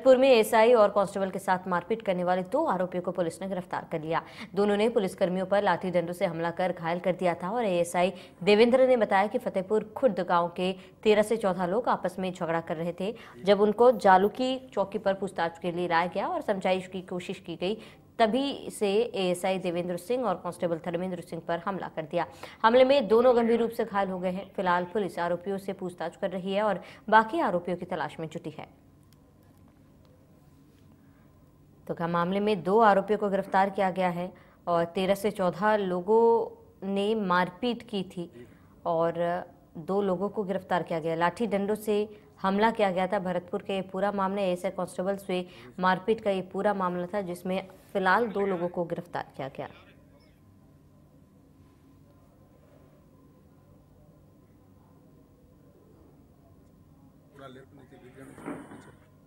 जबलपुर में एसआई और कांस्टेबल के साथ मारपीट करने वाले दो आरोपियों को पुलिस ने गिरफ्तार कर लिया दोनों ने पुलिसकर्मियों पर लाठी डंडों से हमला कर घायल कर दिया था और एएसआई देवेंद्र ने बताया कि फतेहपुर खुर्द गांव के तेरह से चौदह लोग आपस में झगड़ा कर रहे थे जब उनको जालुकी चौकी पर पूछताछ के लिए लाया गया और समझाइश की कोशिश की गई तभी से एएसआई देवेंद्र सिंह और कांस्टेबल धर्मेंद्र सिंह पर हमला कर दिया हमले में दोनों गंभीर रूप से घायल हो गए हैं फिलहाल पुलिस आरोपियों से पूछताछ कर रही है और बाकी आरोपियों की तलाश में जुटी है हत्या तो मामले में दो आरोपियों को गिरफ्तार किया गया है और तेरह से चौदह लोगों ने मारपीट की थी और दो लोगों को गिरफ्तार किया गया लाठी डंडों से हमला किया गया था भरतपुर का ये पूरा मामला एस आई कॉन्स्टेबल से मारपीट का ये पूरा मामला था जिसमें फिलहाल दो लोगों को गिरफ्तार किया गया लेफ्ट नीचे